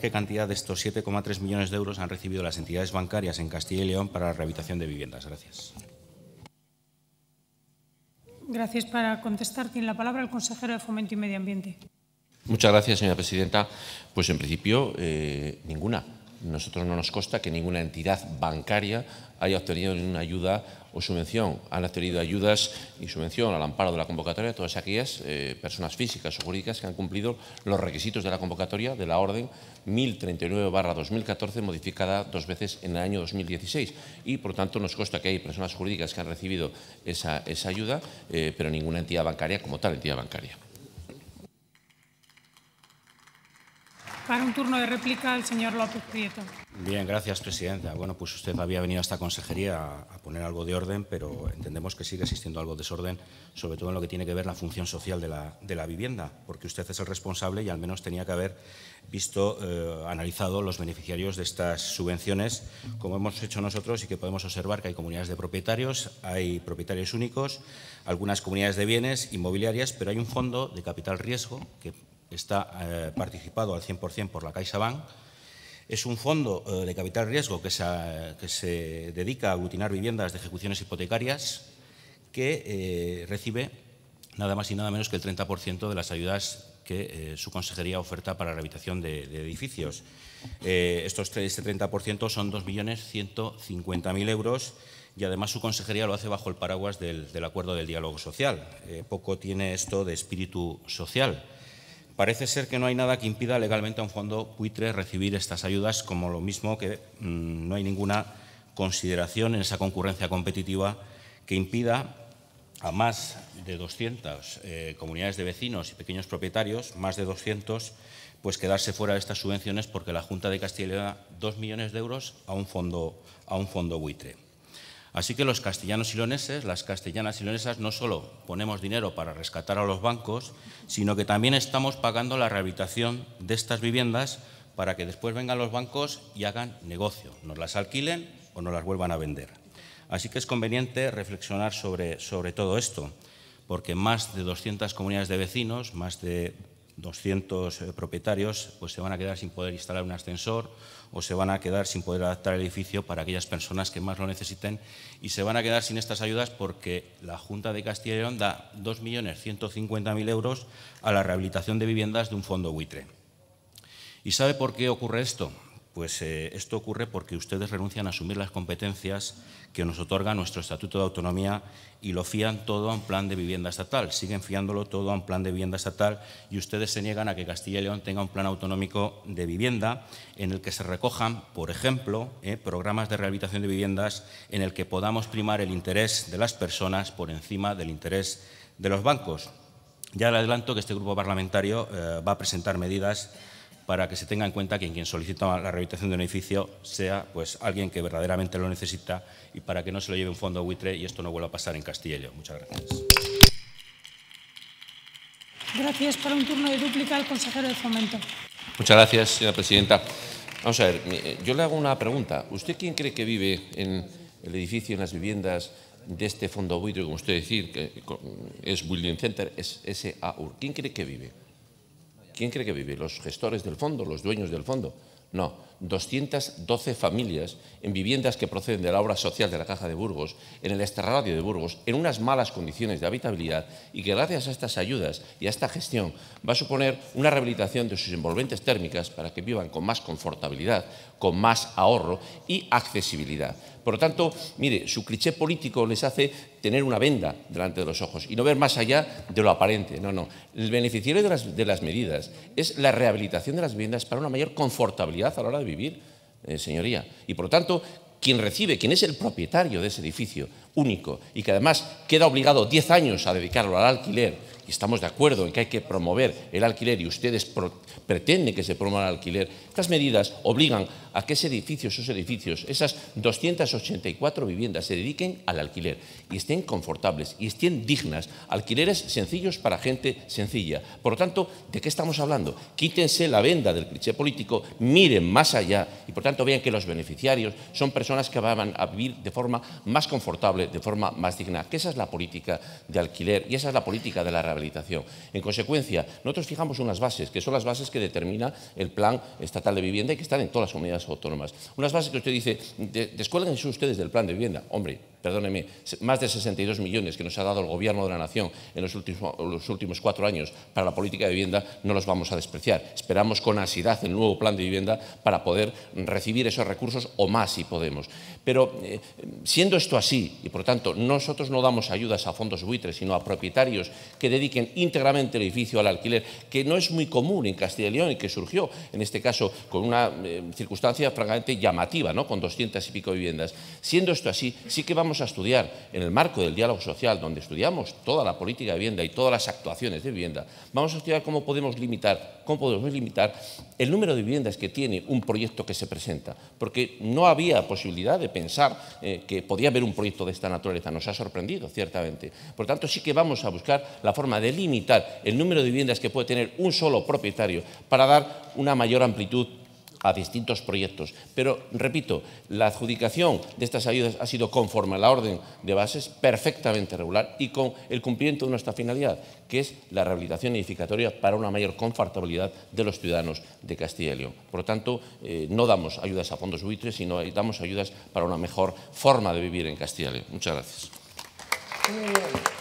¿Qué cantidad de estos 7,3 millones de euros han recibido las entidades bancarias en Castilla y León para la rehabilitación de viviendas? Gracias. Gracias. Para contestar, tiene la palabra el consejero de Fomento y Medio Ambiente. Muchas gracias, señora presidenta. Pues en principio, eh, ninguna nosotros no nos consta que ninguna entidad bancaria haya obtenido ninguna ayuda o subvención. Han obtenido ayudas y subvención al amparo de la convocatoria todas aquellas eh, personas físicas o jurídicas que han cumplido los requisitos de la convocatoria de la Orden 1039-2014, modificada dos veces en el año 2016. Y, por tanto, nos consta que hay personas jurídicas que han recibido esa, ayuda, eh, pero ninguna entidad bancaria como tal entidad bancaria. Para un turno de réplica, el señor López Prieto. Bien, gracias, presidenta. Bueno, pues usted había venido a esta consejería a, poner algo de orden, pero entendemos que sigue existiendo algo de desorden, sobre todo en lo que tiene que ver la función social de la, vivienda, porque usted es el responsable y al menos tenía que haber visto, eh, analizado los beneficiarios de estas subvenciones, como hemos hecho nosotros y que podemos observar que hay comunidades de propietarios, hay propietarios únicos, algunas comunidades de bienes inmobiliarias, pero hay un fondo de capital riesgo que está eh, participado al 100% por la CaixaBank. Es un fondo eh, de capital riesgo que se, eh, que se, dedica a aglutinar viviendas de ejecuciones hipotecarias que recibe nada más y nada menos que el 30% de las ayudas que su consejería oferta para la rehabilitación de, edificios. estos, este 30% son 2.150.000 euros y además su consejería lo hace bajo el paraguas del, acuerdo del diálogo social. poco tiene esto de espíritu social. Parece ser que no hay nada que impida legalmente a un fondo buitre recibir estas ayudas, como lo mismo que mm, no hay ninguna consideración en esa concurrencia competitiva que impida a más de 200 eh, comunidades de vecinos y pequeños propietarios, más de 200, pues quedarse fuera de estas subvenciones porque la Junta de Castilla le da 2 millones de euros a un fondo, a un fondo buitre. Así que los castellanos y las castellanas y no solo ponemos dinero para rescatar a los bancos, sino que también estamos pagando la rehabilitación de estas viviendas para que después vengan los bancos y hagan negocio, nos las alquilen o nos las vuelvan a vender. Así que es conveniente reflexionar sobre, sobre todo esto, porque más de 200 comunidades de vecinos, más de 200 eh, propietarios pues se van a quedar sin poder instalar un ascensor o se van a quedar sin poder adaptar el edificio para aquellas personas que más lo necesiten y se van a quedar sin estas ayudas porque la Junta de Castilla y León da 2.150.000 euros a la rehabilitación de viviendas de un fondo buitre. ¿Y sabe por qué ocurre esto? pues eh, esto ocurre porque ustedes renuncian a asumir las competencias que nos otorga nuestro Estatuto de Autonomía y lo fían todo a un plan de vivienda estatal, siguen fiándolo todo a un plan de vivienda estatal y ustedes se niegan a que Castilla y León tenga un plan autonómico de vivienda en el que se recojan, por ejemplo, eh, programas de rehabilitación de viviendas en el que podamos primar el interés de las personas por encima del interés de los bancos. Ya le adelanto que este grupo parlamentario eh, va a presentar medidas para que se tenga en cuenta que quien solicita la rehabilitación de un edificio sea pues, alguien que verdaderamente lo necesita y para que no se lo lleve un fondo buitre y esto no vuelva a pasar en Castilla Muchas gracias. Gracias. Para un turno de duplica el consejero de Fomento. Muchas gracias, señora presidenta. Vamos a ver, eh, yo le hago una pregunta. ¿Usted quién cree que vive en el edificio, en las viviendas de este fondo buitre, como usted decir, que eh, es Building Center, es SAUR? ¿Quién cree que vive? ¿Quién cree que vive? ¿Los gestores del fondo? ¿Los dueños del fondo? No, 212 familias en viviendas que proceden de la obra social de la Caja de Burgos, en el esterradio de Burgos, en unas malas condiciones de habitabilidad y que gracias a estas ayudas y a esta gestión va a suponer una rehabilitación de sus envolventes térmicas para que vivan con más confortabilidad, con más ahorro y accesibilidad. Por lo tanto, mire, su cliché político les hace tener una venda delante de los ojos y no ver más allá de lo aparente. No, no. El beneficiario de las, de las medidas es la rehabilitación de las viviendas para una mayor confortabilidad a la hora de vivir vivir, eh, señoría. Y por lo tanto, quien recibe, quien es el propietario de ese edificio, único y que además queda obligado 10 años a dedicarlo al alquiler, y estamos de acuerdo en que hay que promover el alquiler y ustedes pretenden que se promueva el alquiler, estas medidas obligan a que ese edificio, esos edificios, esas 284 viviendas se dediquen al alquiler y estén confortables y estén dignas, alquileres sencillos para gente sencilla. Por lo tanto, ¿de qué estamos hablando? Quítense la venda del cliché político, miren más allá y por tanto vean que los beneficiarios son personas que van a vivir de forma más confortable de forma más digna, que esa es la política de alquiler y esa es la política de la rehabilitación. En consecuencia, nosotros fijamos unas bases, que son las bases que determina el Plan Estatal de Vivienda y que están en todas las comunidades autónomas. Unas bases que usted dice, descuélguense ustedes del Plan de Vivienda. Hombre, perdóneme, más de 62 millones que nos ha dado el Gobierno de la Nación en los últimos, cuatro años para la política de vivienda, no los vamos a despreciar. Esperamos con ansiedad el nuevo plan de vivienda para poder recibir esos recursos o más si podemos. Pero eh, siendo esto así, y por tanto nosotros no damos ayudas a fondos buitres, sino a propietarios que dediquen íntegramente el edificio al alquiler, que no es muy común en Castilla y León y que surgió, en este caso, con una eh, circunstancia francamente llamativa, ¿no? con 200 y pico viviendas. Siendo esto así, sí que vamos a estudiar en el marco del diálogo social, donde estudiamos toda la política de vivienda y todas las actuaciones de vivienda, vamos a estudiar cómo podemos limitar, cómo podemos limitar el número de viviendas que tiene un proyecto que se presenta, porque no había posibilidad de pensar eh, que podía haber un proyecto de esta naturaleza. Nos ha sorprendido, ciertamente. Por tanto, sí que vamos a buscar la forma de limitar el número de viviendas que puede tener un solo propietario para dar una mayor amplitud a distintos proyectos. Pero, repito, la adjudicación de estas ayudas ha sido conforme a la orden de bases, perfectamente regular y con el cumplimiento de nuestra finalidad, que es la rehabilitación edificatoria para una mayor confortabilidad de los ciudadanos de Castilla y León. Por lo tanto, eh, no damos ayudas a fondos buitres, sino damos ayudas para una mejor forma de vivir en Castilla y León. Muchas gracias.